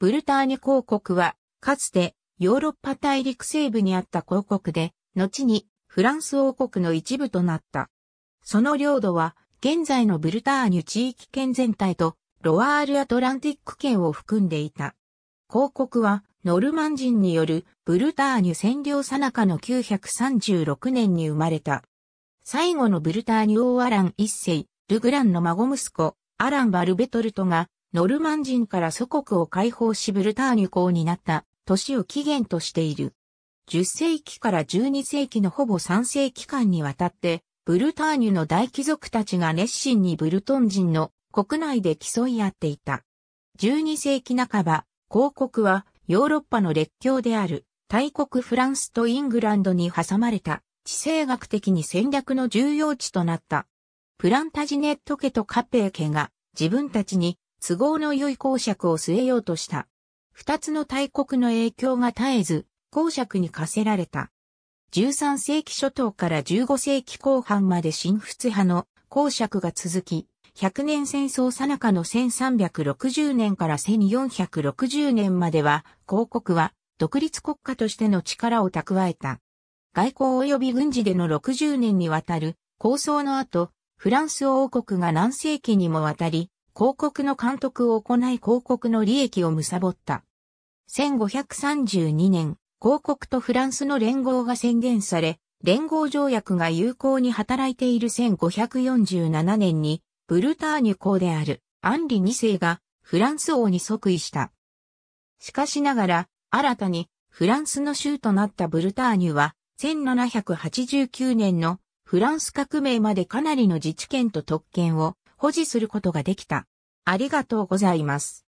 ブルターニュ公国は、かつてヨーロッパ大陸西部にあった公国で、後にフランス王国の一部となった。その領土は、現在のブルターニュ地域圏全体と、ロワールアトランティック圏を含んでいた。公国は、ノルマン人によるブルターニュ占領さなかの936年に生まれた。最後のブルターニュ王アラン一世、ルグランの孫息子、アラン・バルベトルトがノルマン人から祖国を解放しブルターニュ公になった年を起源としている。10世紀から12世紀のほぼ3世紀間にわたって、ブルターニュの大貴族たちが熱心にブルトン人の国内で競い合っていた。12世紀半ば、公国はヨーロッパの列強である大国フランスとイングランドに挟まれた地政学的に戦略の重要地となった。プランタジネット家とカペー家が自分たちに都合の良い公爵を据えようとした。二つの大国の影響が絶えず、公爵に課せられた。13世紀初頭から15世紀後半まで新仏派の公爵が続き、100年戦争最中の1360年から1460年までは、公国は独立国家としての力を蓄えた。外交及び軍事での60年にわたる構想の後、フランス王国が何世紀にもわたり、広告の監督を行い広告の利益を貪った。1532年、広告とフランスの連合が宣言され、連合条約が有効に働いている1547年に、ブルターニュ公であるアンリ2世がフランス王に即位した。しかしながら、新たにフランスの州となったブルターニュは、1789年のフランス革命までかなりの自治権と特権を保持することができた。ありがとうございます。